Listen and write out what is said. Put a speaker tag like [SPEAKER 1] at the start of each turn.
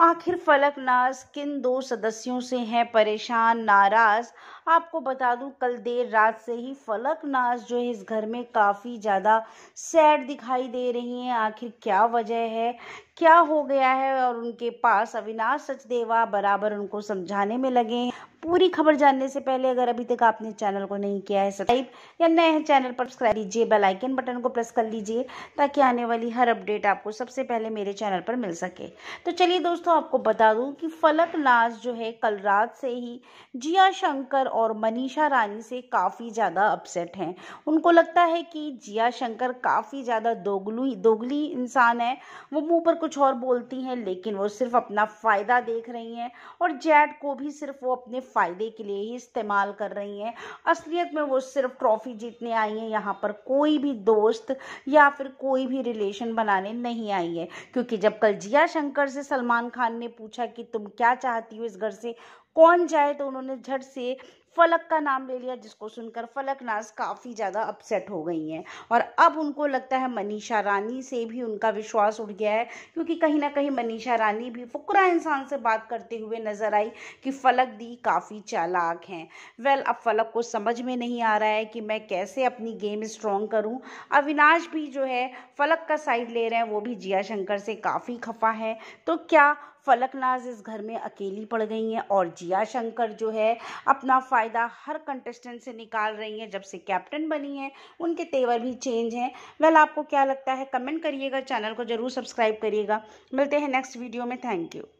[SPEAKER 1] आखिर फलकनाज किन दो सदस्यों से हैं परेशान नाराज आपको बता दूं कल देर रात से ही फलकनाज जो है इस घर में काफ़ी ज़्यादा सैड दिखाई दे रही हैं आखिर क्या वजह है क्या हो गया है और उनके पास अविनाश सचदेवा बराबर उनको समझाने में लगे पूरी खबर जानने से पहले अगर अभी तक आपने चैनल को नहीं किया है सब्सक्राइब या नए हैं चैनल पर सब्सक्राइब कीजिए बेल आइकन बटन को प्रेस कर लीजिए ताकि आने वाली हर अपडेट आपको सबसे पहले मेरे चैनल पर मिल सके तो चलिए दोस्तों आपको बता दूं कि फलक नाज जो है कल रात से ही जिया शंकर और मनीषा रानी से काफ़ी ज़्यादा अपसेट हैं उनको लगता है कि जिया शंकर काफ़ी ज़्यादा दोगलू दोगली इंसान है वो मुँह पर कुछ और बोलती हैं लेकिन वो सिर्फ अपना फ़ायदा देख रही हैं और जैट को भी सिर्फ वो अपने फ़ायदे के लिए ही इस्तेमाल कर रही हैं असलियत में वो सिर्फ ट्रॉफ़ी जीतने आई हैं यहाँ पर कोई भी दोस्त या फिर कोई भी रिलेशन बनाने नहीं आई है क्योंकि जब कल जिया शंकर से सलमान खान ने पूछा कि तुम क्या चाहती हो इस घर से कौन जाए तो उन्होंने झट से फलक का नाम ले लिया जिसको सुनकर फलक नाज काफ़ी ज़्यादा अपसेट हो गई हैं और अब उनको लगता है मनीषा रानी से भी उनका विश्वास उड़ गया है क्योंकि कहीं ना कहीं मनीषा रानी भी फुकरा इंसान से बात करते हुए नज़र आई कि फलक दी काफ़ी चालाक हैं वेल अब फलक को समझ में नहीं आ रहा है कि मैं कैसे अपनी गेम स्ट्रॉन्ग करूँ अविनाश भी जो है फलक का साइड ले रहे हैं वो भी जिया शंकर से काफ़ी खफा है तो क्या फलकनाज इस घर में अकेली पड़ गई हैं और जिया जिया शंकर जो है अपना फ़ायदा हर कंटेस्टेंट से निकाल रही हैं जब से कैप्टन बनी है उनके तेवर भी चेंज हैं वेल आपको क्या लगता है कमेंट करिएगा चैनल को ज़रूर सब्सक्राइब करिएगा मिलते हैं नेक्स्ट वीडियो में थैंक यू